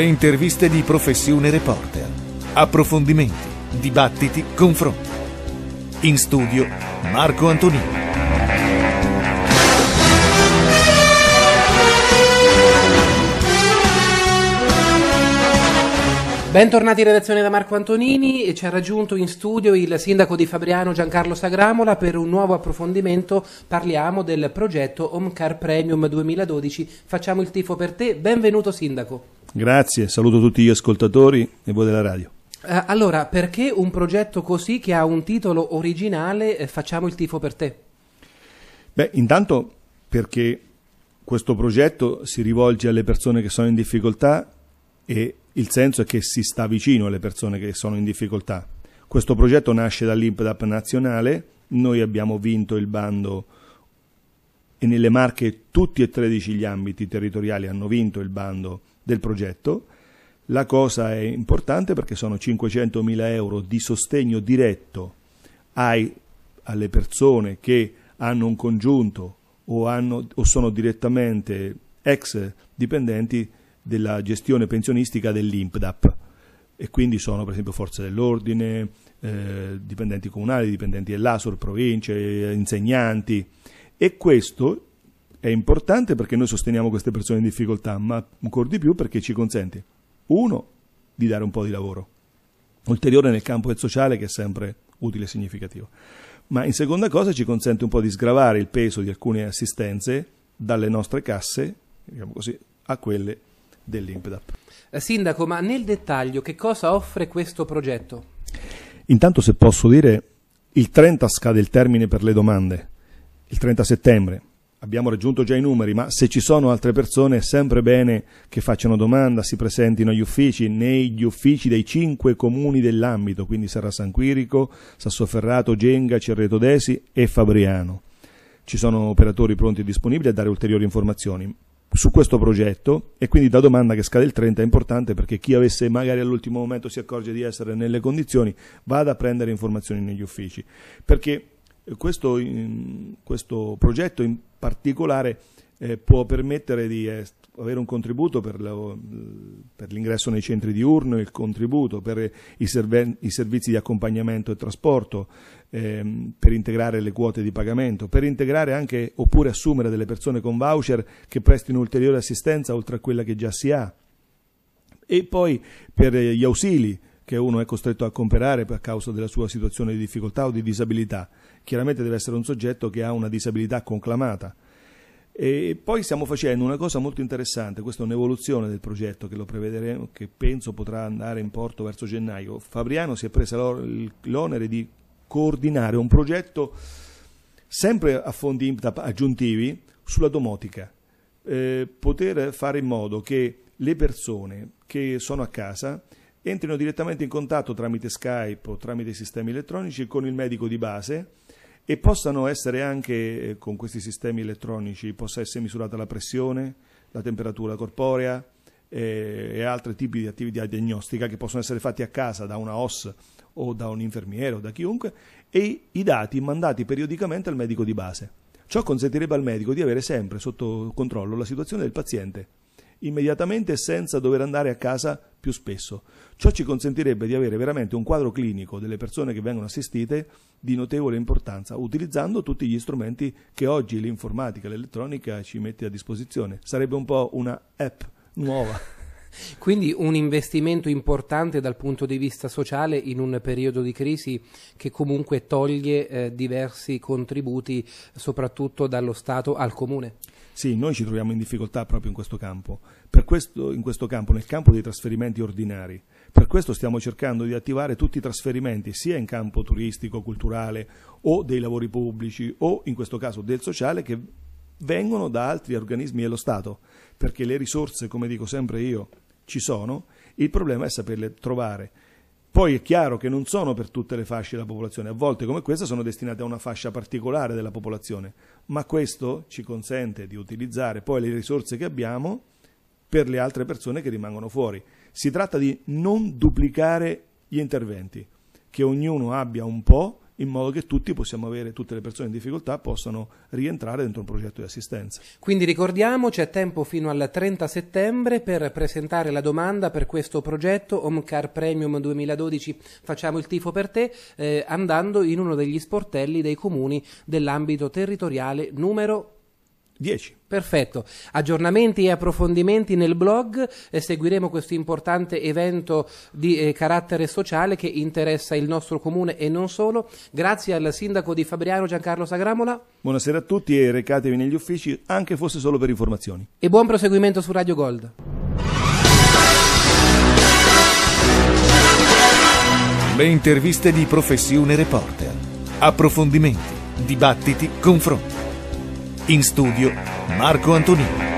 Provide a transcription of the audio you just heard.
Le interviste di professione reporter. Approfondimenti, dibattiti, confronti. In studio Marco Antonini. Bentornati in redazione da Marco Antonini e ci ha raggiunto in studio il sindaco di Fabriano Giancarlo Sagramola per un nuovo approfondimento. Parliamo del progetto Home Car Premium 2012. Facciamo il tifo per te. Benvenuto sindaco. Grazie, saluto tutti gli ascoltatori e voi della radio. Eh, allora, perché un progetto così che ha un titolo originale eh, Facciamo il tifo per te? Beh, intanto perché questo progetto si rivolge alle persone che sono in difficoltà e il senso è che si sta vicino alle persone che sono in difficoltà. Questo progetto nasce dall'IMPDAP nazionale, noi abbiamo vinto il bando e nelle Marche tutti e 13 gli ambiti territoriali hanno vinto il bando del progetto. La cosa è importante perché sono 500.000 euro di sostegno diretto ai, alle persone che hanno un congiunto o, hanno, o sono direttamente ex dipendenti della gestione pensionistica dell'INPDAP e quindi sono per esempio forze dell'ordine, eh, dipendenti comunali, dipendenti dell'ASUR, province, insegnanti e questo è importante perché noi sosteniamo queste persone in difficoltà, ma ancora di più perché ci consente, uno, di dare un po' di lavoro, ulteriore nel campo del sociale che è sempre utile e significativo, ma in seconda cosa ci consente un po' di sgravare il peso di alcune assistenze dalle nostre casse, diciamo così, a quelle dell'Impedap. Eh, sindaco, ma nel dettaglio che cosa offre questo progetto? Intanto se posso dire, il 30 scade il termine per le domande, il 30 settembre, abbiamo raggiunto già i numeri, ma se ci sono altre persone è sempre bene che facciano domanda, si presentino agli uffici, negli uffici dei cinque comuni dell'ambito, quindi sarà San Quirico, Sassoferrato, Genga, Cerreto Desi e Fabriano. Ci sono operatori pronti e disponibili a dare ulteriori informazioni su questo progetto e quindi da domanda che scade il 30 è importante perché chi avesse magari all'ultimo momento si accorge di essere nelle condizioni vada a prendere informazioni negli uffici perché questo, in, questo progetto in particolare eh, può permettere di eh, avere un contributo per, l'ingresso nei centri diurno, il contributo per i, i servizi di accompagnamento e trasporto, ehm, per integrare le quote di pagamento, per integrare anche oppure assumere delle persone con voucher che prestino ulteriore assistenza oltre a quella che già si ha e poi per gli ausili, che uno è costretto a comprare a causa della sua situazione di difficoltà o di disabilità. Chiaramente deve essere un soggetto che ha una disabilità conclamata. E poi stiamo facendo una cosa molto interessante, questa è un'evoluzione del progetto che lo prevederemo, che penso potrà andare in porto verso gennaio. Fabriano si è preso l'onere di coordinare un progetto sempre a fondi IMTA aggiuntivi sulla domotica, eh, poter fare in modo che le persone che sono a casa entrino direttamente in contatto tramite Skype o tramite sistemi elettronici con il medico di base e possano essere anche eh, con questi sistemi elettronici, possa essere misurata la pressione, la temperatura corporea eh, e altri tipi di attività diagnostica che possono essere fatti a casa da una OS o da un infermiere o da chiunque e i dati mandati periodicamente al medico di base. Ciò consentirebbe al medico di avere sempre sotto controllo la situazione del paziente immediatamente senza dover andare a casa più spesso. Ciò ci consentirebbe di avere veramente un quadro clinico delle persone che vengono assistite di notevole importanza, utilizzando tutti gli strumenti che oggi l'informatica, l'elettronica ci mette a disposizione. Sarebbe un po' una app nuova. Quindi un investimento importante dal punto di vista sociale in un periodo di crisi che comunque toglie eh, diversi contributi soprattutto dallo Stato al Comune. Sì, noi ci troviamo in difficoltà proprio in questo campo, questo, in questo campo, nel campo dei trasferimenti ordinari. Per questo stiamo cercando di attivare tutti i trasferimenti, sia in campo turistico, culturale o dei lavori pubblici o in questo caso del sociale, che vengono da altri organismi dello Stato, perché le risorse, come dico sempre io, ci sono, il problema è saperle trovare. Poi è chiaro che non sono per tutte le fasce della popolazione, a volte come questa sono destinate a una fascia particolare della popolazione, ma questo ci consente di utilizzare poi le risorse che abbiamo per le altre persone che rimangono fuori. Si tratta di non duplicare gli interventi, che ognuno abbia un po' in modo che tutti possiamo avere, tutte le persone in difficoltà possano rientrare dentro un progetto di assistenza. Quindi ricordiamo c'è tempo fino al 30 settembre per presentare la domanda per questo progetto Omcar Premium 2012 Facciamo il tifo per te eh, andando in uno degli sportelli dei comuni dell'ambito territoriale numero 10. Perfetto, aggiornamenti e approfondimenti nel blog, eh, seguiremo questo importante evento di eh, carattere sociale che interessa il nostro comune e non solo. Grazie al sindaco di Fabriano Giancarlo Sagramola. Buonasera a tutti e recatevi negli uffici anche fosse solo per informazioni. E buon proseguimento su Radio Gold. Le interviste di professione reporter, approfondimenti, dibattiti, confronti. In studio Marco Antonini.